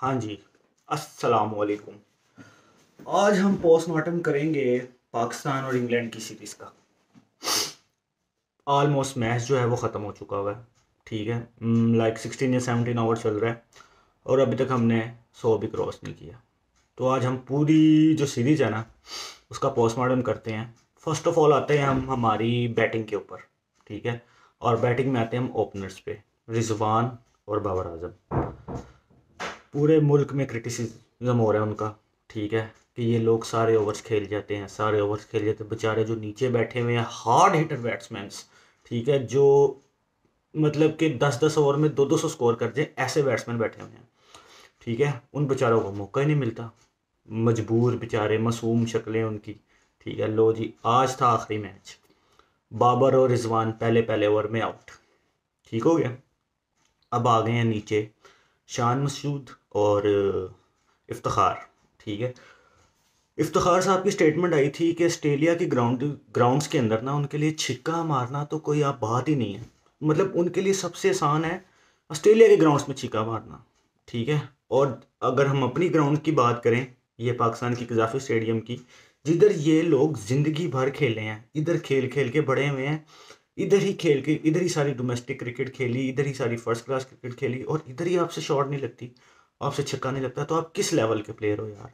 हाँ जी अस्सलाम वालेकुम आज हम पोस्टमार्टम करेंगे पाकिस्तान और इंग्लैंड की सीरीज़ का ऑलमोस्ट मैच जो है वो ख़त्म हो चुका हुआ है ठीक है लाइक hmm, सिक्सटीन या सेवनटीन आवर चल रहा है और अभी तक हमने सौ भी क्रॉस नहीं किया तो आज हम पूरी जो सीरीज़ है ना उसका पोस्टमार्टम करते हैं फर्स्ट ऑफ ऑल आते हैं हम हमारी बैटिंग के ऊपर ठीक है और बैटिंग में आते हैं हम ओपनर्स पे रिजवान और बाबर आजम पूरे मुल्क में क्रिटिसिज्म हो रहा है उनका ठीक है कि ये लोग सारे ओवर्स खेल जाते हैं सारे ओवर्स खेल जाते हैं बेचारे जो नीचे बैठे हुए हैं हार्ड हिटर बैट्समैन ठीक है जो मतलब कि दस दस ओवर में दो दो सौ स्कोर कर जाए ऐसे बैट्समैन बैठे हुए हैं ठीक है उन बेचारों को मौका ही नहीं मिलता मजबूर बेचारे मासूम शक्लें उनकी ठीक है लो जी आज था आखिरी मैच बाबर और रिजवान पहले पहले ओवर में आउट ठीक हो गया अब आ गए हैं नीचे शान मसूद और इफ्तार ठीक है इफ्तार साहब की स्टेटमेंट आई थी कि ऑस्ट्रेलिया के ग्राउंड ग्राउंड्स के अंदर ना उनके लिए छिक्का मारना तो कोई आप बात ही नहीं है मतलब उनके लिए सबसे आसान है ऑस्ट्रेलिया के ग्राउंड्स में छिक्का मारना ठीक है और अगर हम अपनी ग्राउंड की बात करें ये पाकिस्तान की कजाफी स्टेडियम की जिधर ये लोग ज़िंदगी भर खेले हैं इधर खेल खेल के बड़े हुए हैं इधर ही खेल के इधर ही सारी डोमेस्टिक क्रिकेट खेली इधर ही सारी फर्स्ट क्लास क्रिकेट खेली और इधर ही आपसे शॉट नहीं लगती आपसे छक्का नहीं लगता तो आप किस लेवल के प्लेयर हो यार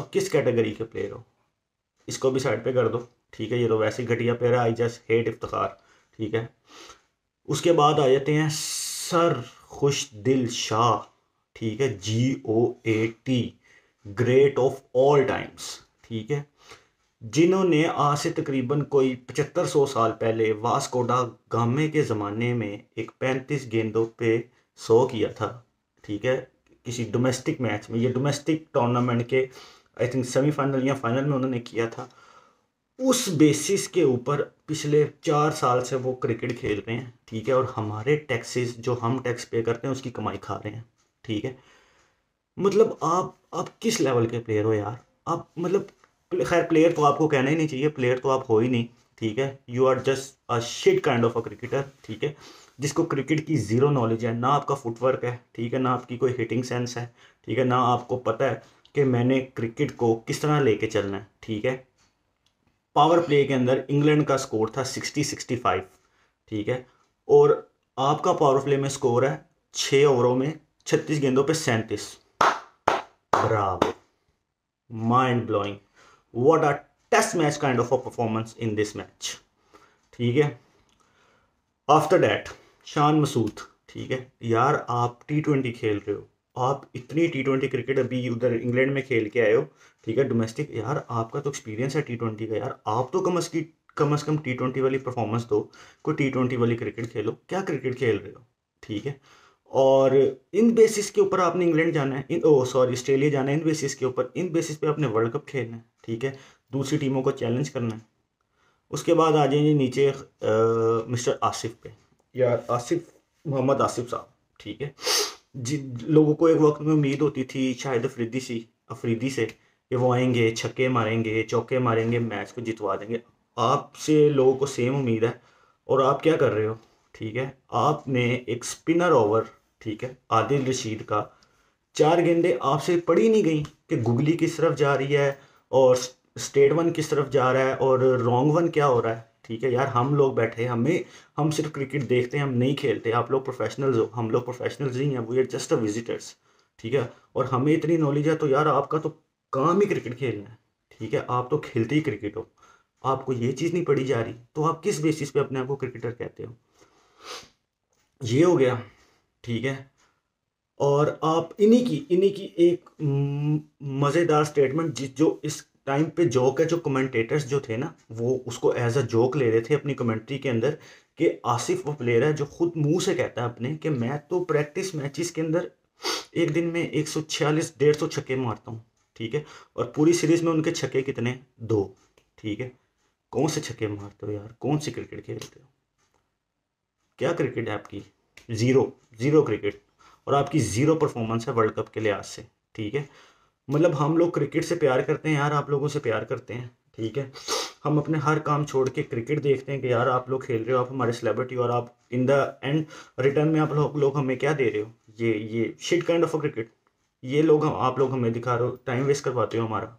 अब किस कैटेगरी के प्लेयर हो इसको भी साइड पे कर दो ठीक है ये तो वैसे घटिया प्लेयर है आई जस्ट हेट इफ्तार ठीक है उसके बाद आ जाते हैं सर खुश दिल शाह ठीक है G O A T great of all times ठीक है जिन्होंने आज से तकरीबन कोई पचहत्तर सौ साल पहले वास्कोडा गामे के ज़माने में एक पैंतीस गेंदों पे सौ किया था ठीक है किसी डोमेस्टिक मैच में ये डोमेस्टिक टूर्नामेंट के आई थिंक सेमीफाइनल या फाइनल में उन्होंने किया था उस बेसिस के ऊपर पिछले चार साल से वो क्रिकेट खेल रहे हैं ठीक है और हमारे टैक्सेस जो हम टैक्स पे करते हैं उसकी कमाई खा रहे हैं ठीक है मतलब आप आप किस लेवल के प्लेयर हो यार आप मतलब खैर प्लेयर तो आपको कहना ही नहीं चाहिए प्लेयर तो आप हो ही नहीं ठीक है you are just a shit kind of a cricketer ठीक है जिसको क्रिकेट की ज़ीरो नॉलेज है ना आपका फुटवर्क है ठीक है ना आपकी कोई हिटिंग सेंस है ठीक है ना आपको पता है कि मैंने क्रिकेट को किस तरह लेके चलना है ठीक है पावर प्ले के अंदर इंग्लैंड का स्कोर था सिक्सटी सिक्सटी फाइव ठीक है और आपका पावर प्ले में स्कोर है छः ओवरों में छत्तीस गेंदों पर सैंतीस bravo mind blowing what are test match kind of a performance in this match ठीक है आफ्टर डैट शान मसूद ठीक है यार आप टी ट्वेंटी खेल रहे हो आप इतनी टी ट्वेंटी क्रिकेट अभी उधर इंग्लैंड में खेल के आए हो ठीक है डोमेस्टिक यार आपका तो एक्सपीरियंस है टी ट्वेंटी का यार आप तो कम अज की कम अज़ कम टी ट्वेंटी वाली परफॉर्मेंस दो कोई टी ट्वेंटी वाली क्रिकेट खेलो क्या क्रिकेट खेल रहे हो ठीक है और इन बेसिस के ऊपर आपने इंग्लैंड जाना है इन ओ सॉरी ऑस्ट्रेलिया जाना है इन बेसिस के ऊपर इन बेसिस पे आपने वर्ल्ड कप खेलना है ठीक है दूसरी टीमों को चैलेंज करना है उसके बाद आ जाएंगे नीचे आ, मिस्टर आसिफ पे यार आसिफ मोहम्मद आसिफ साहब ठीक है जिन लोगों को एक वक्त में उम्मीद होती थी शाहिद अफरीदी सी अफरीदी से कि वो आएंगे छक्के मारेंगे चौके मारेंगे मैच को जितवा देंगे आपसे लोगों को सेम उम्मीद है और आप क्या कर रहे हो ठीक है आपने एक स्पिनर ओवर ठीक है आदिल रशीद का चार गेंदे आपसे पड़ी नहीं गई कि गुगली किस तरफ जा रही है और स्टेट वन किस तरफ जा रहा है और रॉन्ग वन क्या हो रहा है ठीक है यार हम लोग बैठे हमें हम सिर्फ क्रिकेट देखते हैं हम नहीं खेलते आप लोग प्रोफेशनल्स हो हम लोग प्रोफेशनल्स नहीं हैं we are just a visitors ठीक है और हमें इतनी नॉलेज है तो यार आपका तो काम ही क्रिकेट खेलना है ठीक है आप तो खेलते ही क्रिकेट हो आपको ये चीज़ नहीं पढ़ी जा रही तो आप किस बेसिस पे अपने आप को क्रिकेटर कहते हो ये हो गया ठीक है और आप इन्हीं की इन्हीं की एक मज़ेदार स्टेटमेंट जिस जो इस टाइम पे जोक है जो कमेंटेटर्स जो थे ना वो उसको एज अ जोक ले रहे थे अपनी कमेंट्री के अंदर कि आसिफ वो प्लेयर है जो खुद मुंह से कहता है अपने कि मैं तो प्रैक्टिस मैचेस के अंदर एक दिन में एक सौ छियालीस डेढ़ सौ छक्के मारता हूँ ठीक है और पूरी सीरीज़ में उनके छक्के कितने दो ठीक है कौन से छक्के मारते हो यार कौन सी क्रिकेट खेलते हो क्या क्रिकेट है आपकी ज़ीरो ज़ीरो क्रिकेट और आपकी ज़ीरो परफॉर्मेंस है वर्ल्ड कप के लिहाज से ठीक है मतलब हम लोग क्रिकेट से प्यार करते हैं यार आप लोगों से प्यार करते हैं ठीक है हम अपने हर काम छोड़ के क्रिकेट देखते हैं कि यार आप लोग खेल रहे हो आप हमारे सेलिब्रिटी और आप इन द एंड रिटर्न में आप लोग लोग हमें क्या दे रहे हो ये ये shit kind of a cricket ये लोग हम आप लोग हमें दिखा रहे हो टाइम वेस्ट करवाते हो हमारा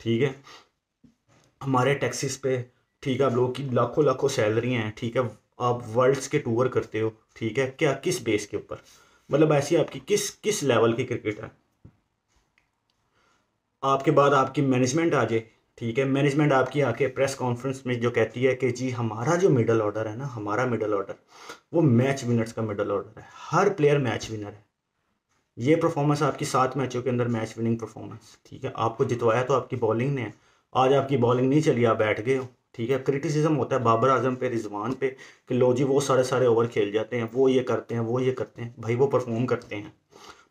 ठीक है हमारे टैक्सीज पे ठीक है आप लोगों की लाखों लाखों सैलरी हैं ठीक है आप वर्ल्ड्स के टूर करते हो ठीक है क्या किस बेस के ऊपर मतलब ऐसी आपकी किस किस लेवल की क्रिकेट है आपके बाद आपकी मैनेजमेंट आ जाए ठीक है मैनेजमेंट आपकी आके प्रेस कॉन्फ्रेंस में जो कहती है कि जी हमारा जो मिडल ऑर्डर है ना हमारा मिडल ऑर्डर वो मैच विनर्स का मिडल ऑर्डर है हर प्लेयर मैच विनर है ये परफॉर्मेंस आपकी सात मैचों के अंदर मैच विनिंग परफॉर्मेंस ठीक है आपको जितवाया तो आपकी बॉलिंग ने आज आपकी बॉलिंग नहीं चली आप बैठ गए हो ठीक है क्रिटिसिज्म होता है बाबर आजम पे रिजवान पे कि लो जी वो सारे सारे ओवर खेल जाते हैं वो ये करते हैं वो ये करते हैं भाई वो परफॉर्म करते हैं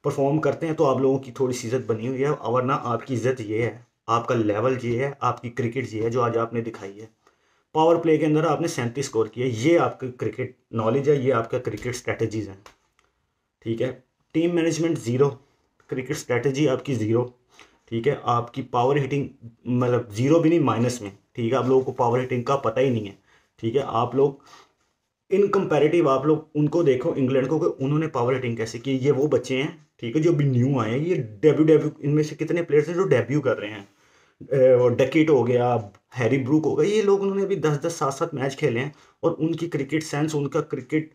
परफॉर्म करते हैं तो आप लोगों की थोड़ी सी इज्जत बनी हुई है और ना आपकी इज्जत ये है आपका लेवल ये है आपकी क्रिकेट ये है जो आज आपने दिखाई है पावर प्ले के अंदर आपने सैंतीस स्कोर किया ये आपकी क्रिकेट नॉलेज है ये आपका क्रिकेट स्ट्रैटेजीज हैं ठीक है team management zero cricket strategy आपकी ज़ीरो ठीक है आपकी पावर हिटिंग मतलब ज़ीरो भी नहीं माइनस में ठीक है आप लोगों को पावर हिटिंग का पता ही नहीं है ठीक है आप लोग इन कंपेरेटिव आप लोग उनको देखो इंग्लैंड को कि उन्होंने पावर हिटिंग कैसे की ये वो बच्चे हैं ठीक है जो अभी न्यू आए हैं ये डेब्यू डेब्यू इनमें से कितने प्लेयर्स हैं जो डेब्यू कर रहे हैं डेकेट हो गया हैरी ब्रूक हो गया ये लोग उन्होंने अभी दस दस सात सात मैच खेले हैं और उनकी क्रिकेट सेंस उनका क्रिकेट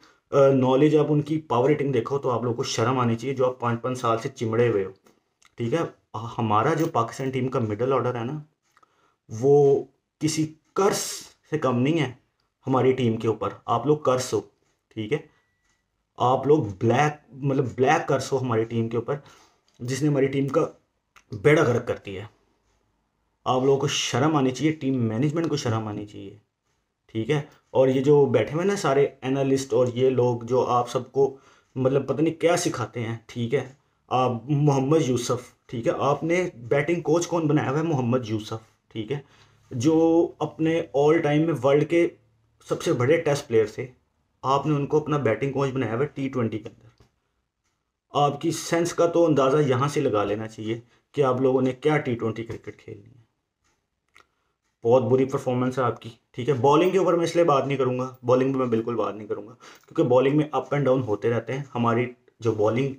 नॉलेज आप उनकी पावर हिटिंग देखो तो आप लोग को शर्म आनी चाहिए जो आप पाँच पाँच साल से चिमड़े हुए हो ठीक है हमारा जो पाकिस्तान टीम का मिडल ऑर्डर है ना वो किसी कर्स से कम नहीं है हमारी टीम के ऊपर आप लोग कर्स हो ठीक है आप लोग ब्लैक मतलब ब्लैक कर्स हो हमारी टीम के ऊपर जिसने हमारी टीम का बेड़ा गर्क कर दिया है आप लोगों को शर्म आनी चाहिए टीम मैनेजमेंट को शर्म आनी चाहिए ठीक है और ये जो बैठे हुए ना सारे एनालिस्ट और ये लोग जो आप सबको मतलब पता नहीं क्या सिखाते हैं ठीक है आप मोहम्मद यूसुफ ठीक है आपने बैटिंग कोच कौन बनाया हुआ है मोहम्मद यूसुफ ठीक है जो अपने ऑल टाइम में वर्ल्ड के सबसे बड़े टेस्ट प्लेयर थे आपने उनको अपना बैटिंग कोच बनाया हुआ टी ट्वेंटी के अंदर आपकी सेंस का तो अंदाज़ा यहाँ से लगा लेना चाहिए कि आप लोगों ने क्या टी ट्वेंटी क्रिकेट खेलनी है बहुत बुरी परफॉर्मेंस है आपकी ठीक है बॉलिंग के ऊपर मैं इसलिए बात नहीं करूँगा बॉलिंग में मैं बिल्कुल बात नहीं करूँगा क्योंकि बॉलिंग में अप एंड डाउन होते रहते हैं हमारी जो बॉलिंग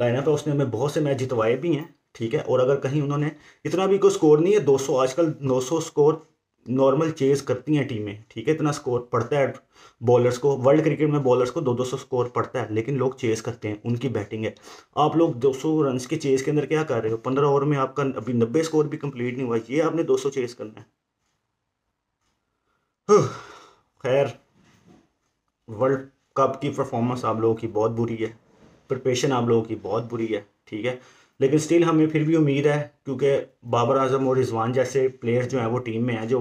लाइनअप है तो उसने हमें बहुत से मैच जितवाए भी हैं ठीक है और अगर कहीं उन्होंने इतना भी कोई स्कोर नहीं है 200 आजकल 900 स्कोर नॉर्मल चेज करती हैं टीमें ठीक है इतना स्कोर पड़ता है बॉलर्स को वर्ल्ड क्रिकेट में बॉलर्स को दो दो सौ स्कोर पड़ता है लेकिन लोग चेज करते हैं उनकी बैटिंग है आप लोग दो सौ रन के चेज के अंदर क्या कर रहे हो पंद्रह ओवर में आपका अभी नब्बे स्कोर भी कंप्लीट नहीं हुआ ये आपने दो सौ चेज करना है खैर वर्ल्ड कप की परफॉर्मेंस आप लोगों की बहुत बुरी है प्रिपरेशन आप लोगों की बहुत बुरी है ठीक है लेकिन स्टिल हमें फिर भी उम्मीद है क्योंकि बाबर आजम और रिजवान जैसे प्लेयर्स जो हैं वो टीम में हैं जो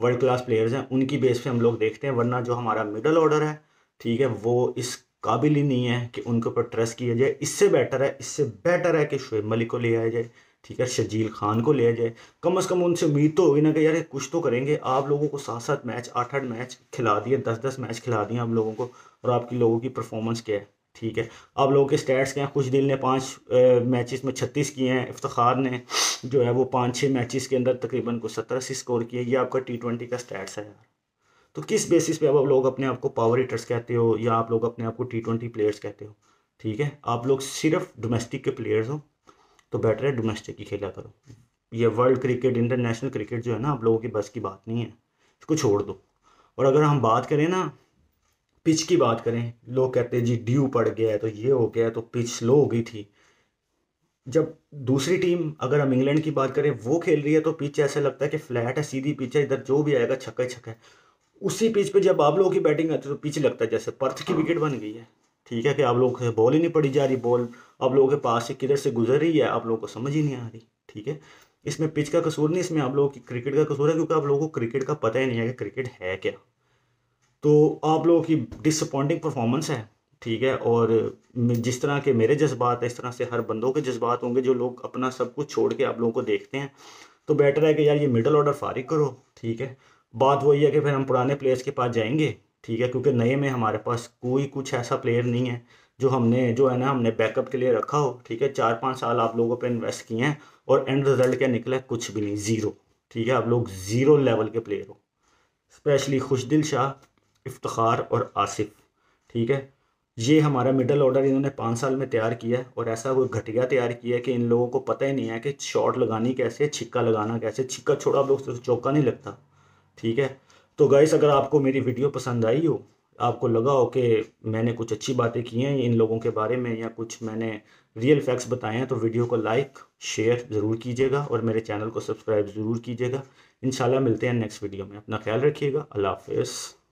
वर्ल्ड क्लास प्लेयर्स हैं उनकी बेस पे हम लोग देखते हैं वरना जो हमारा मिडल ऑर्डर है ठीक है वो इस काबिल ही नहीं है कि उनके ऊपर ट्रस्ट किया जाए इससे बेटर है इससे बेटर है कि शुएब मलिक को ले आया जाए ठीक है शजील खान को ले जाए कम अज़ कम उनसे उम्मीद तो होगी ना कि यार कुछ तो करेंगे आप लोगों को सात सात मैच आठ आठ मैच खिला दिए दस दस मैच खिला दिए आप लोगों को और आपकी लोगों की परफॉर्मेंस क्या है ठीक है अब लोगों के स्टैट्स के हैं कुछ दिल ने पाँच मैचेस में छत्तीस किए हैं इफ्तार ने जो है वो पाँच छः मैचेस के अंदर तकरीबन को सत्रह से स्कोर किए ये आपका टी ट्वेंटी का स्टैट्स है यार तो किस बेसिस पे आप लोग अपने आप को पावर हीटर्स कहते हो या आप लोग अपने आप को टी ट्वेंटी प्लेयर्स कहते हो ठीक है आप लोग सिर्फ डोमेस्टिक के प्लेयर्स हो तो बेटर है डोमेस्टिक ही खेला करो ये वर्ल्ड क्रिकेट इंटरनेशनल क्रिकेट जो है ना आप लोगों की बस की बात नहीं है इसको छोड़ दो और अगर हम बात करें ना पिच की बात करें लोग कहते हैं जी ड्यू पड़ गया है तो ये हो गया तो पिच स्लो हो गई थी जब दूसरी टीम अगर हम इंग्लैंड की बात करें वो खेल रही है तो पिच ऐसा लगता है कि फ्लैट है सीधी पिच है इधर जो भी आएगा छक्का ही छक्का है उसी पिच पे जब आप लोगों की बैटिंग आती है तो पिच लगता है जैसे पर्थ की विकेट बन गई है ठीक है कि आप लोगों से बॉल ही नहीं पड़ी जा रही बॉल आप लोगों के पास से किधर से गुजर रही है आप लोगों को समझ ही नहीं आ रही ठीक है इसमें पिच का कसूर नहीं इसमें आप लोगों की क्रिकेट का कसूर है क्योंकि आप लोगों को क्रिकेट का पता ही नहीं है कि क्रिकेट है क्या तो आप लोगों की डिसअपॉइंटिंग परफॉर्मेंस है ठीक है और जिस तरह के मेरे जज्बात है इस तरह से हर बंदों के जज्बात होंगे जो लोग अपना सब कुछ छोड़ के आप लोगों को देखते हैं तो बेटर है कि यार ये मिडल ऑर्डर फारिग करो ठीक है बात वही है कि फिर हम पुराने प्लेयर्स के पास जाएंगे ठीक है क्योंकि नए में हमारे पास कोई कुछ ऐसा प्लेयर नहीं है जो हमने जो है ना हमने बैकअप के लिए रखा हो ठीक है चार पाँच साल आप लोगों पर इन्वेस्ट किए हैं और एंड रिजल्ट क्या निकला कुछ भी नहीं ज़ीरो ठीक है आप लोग ज़ीरो लेवल के प्लेयर हो स्पेशली खुशदिल शाह इफ्तार और आसिफ ठीक है ये हमारा मिडल ऑर्डर इन्होंने पाँच साल में तैयार किया है और ऐसा कोई घटिया तैयार किया है कि इन लोगों को पता ही नहीं है कि शॉट लगानी कैसे छिक्का लगाना कैसे छिक्का छोड़ा आप लोग चौका नहीं लगता ठीक है तो गाइस अगर आपको मेरी वीडियो पसंद आई हो आपको लगा हो कि मैंने कुछ अच्छी बातें की हैं इन लोगों के बारे में या कुछ मैंने रियल फैक्ट्स बताए हैं तो वीडियो को लाइक शेयर ज़रूर कीजिएगा और मेरे चैनल को सब्सक्राइब ज़रूर कीजिएगा इन मिलते हैं नेक्स्ट वीडियो में अपना ख्याल रखिएगा अल्लाह हाफ